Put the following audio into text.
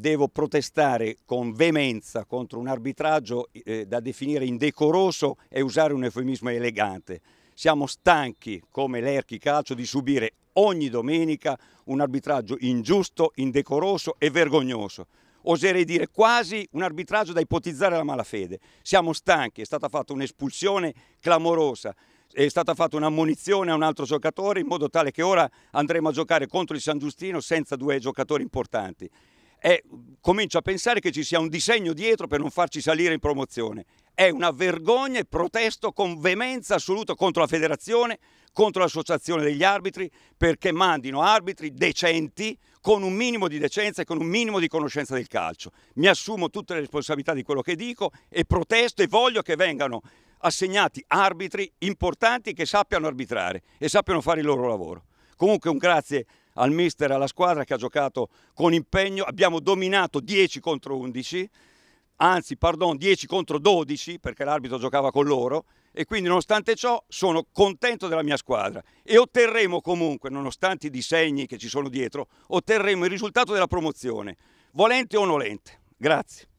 devo protestare con veemenza contro un arbitraggio eh, da definire indecoroso e usare un eufemismo elegante. Siamo stanchi, come l'Erchi Calcio, di subire ogni domenica un arbitraggio ingiusto, indecoroso e vergognoso. Oserei dire quasi un arbitraggio da ipotizzare la malafede. Siamo stanchi, è stata fatta un'espulsione clamorosa, è stata fatta un'ammonizione a un altro giocatore in modo tale che ora andremo a giocare contro il San Giustino senza due giocatori importanti è, comincio a pensare che ci sia un disegno dietro per non farci salire in promozione. È una vergogna e protesto con veemenza assoluta contro la federazione, contro l'associazione degli arbitri, perché mandino arbitri decenti, con un minimo di decenza e con un minimo di conoscenza del calcio. Mi assumo tutte le responsabilità di quello che dico e protesto e voglio che vengano assegnati arbitri importanti che sappiano arbitrare e sappiano fare il loro lavoro. Comunque un grazie al mister, e alla squadra che ha giocato con impegno, abbiamo dominato 10 contro 11, anzi pardon 10 contro 12 perché l'arbitro giocava con loro e quindi nonostante ciò sono contento della mia squadra e otterremo comunque, nonostante i disegni che ci sono dietro, otterremo il risultato della promozione, volente o nolente. Grazie.